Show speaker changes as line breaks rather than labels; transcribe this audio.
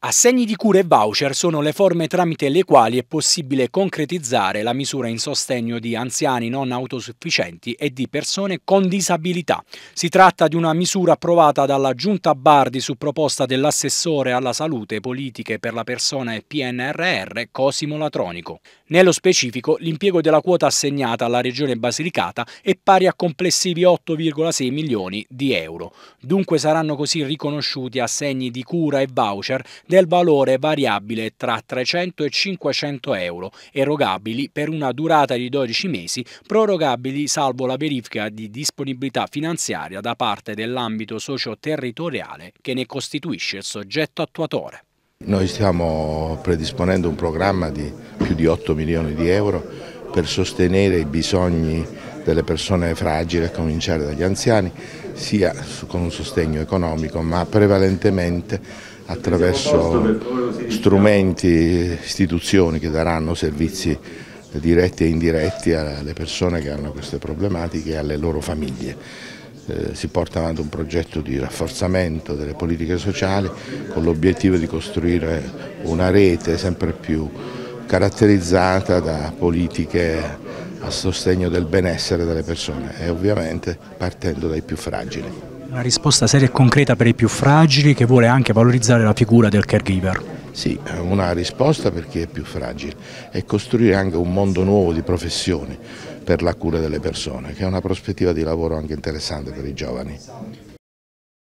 Assegni di cura e voucher sono le forme tramite le quali è possibile concretizzare la misura in sostegno di anziani non autosufficienti e di persone con disabilità. Si tratta di una misura approvata dalla Giunta Bardi su proposta dell'assessore alla salute politiche per la persona e PNRR Cosimo Latronico. Nello specifico, l'impiego della quota assegnata alla Regione Basilicata è pari a complessivi 8,6 milioni di euro. Dunque saranno così riconosciuti assegni di cura e voucher del valore variabile tra 300 e 500 euro, erogabili per una durata di 12 mesi, prorogabili salvo la verifica di disponibilità finanziaria da parte dell'ambito socio-territoriale che ne costituisce il soggetto attuatore.
Noi stiamo predisponendo un programma di più di 8 milioni di euro per sostenere i bisogni delle persone fragili, a cominciare dagli anziani, sia con un sostegno economico ma prevalentemente attraverso strumenti, istituzioni che daranno servizi diretti e indiretti alle persone che hanno queste problematiche e alle loro famiglie. Eh, si porta avanti un progetto di rafforzamento delle politiche sociali con l'obiettivo di costruire una rete sempre più caratterizzata da politiche a sostegno del benessere delle persone e ovviamente partendo dai più fragili.
Una risposta seria e concreta per i più fragili che vuole anche valorizzare la figura del caregiver. Sì, una risposta per chi è più fragile e costruire anche un
mondo nuovo di professioni per la cura delle persone, che è una prospettiva di lavoro anche interessante per i giovani.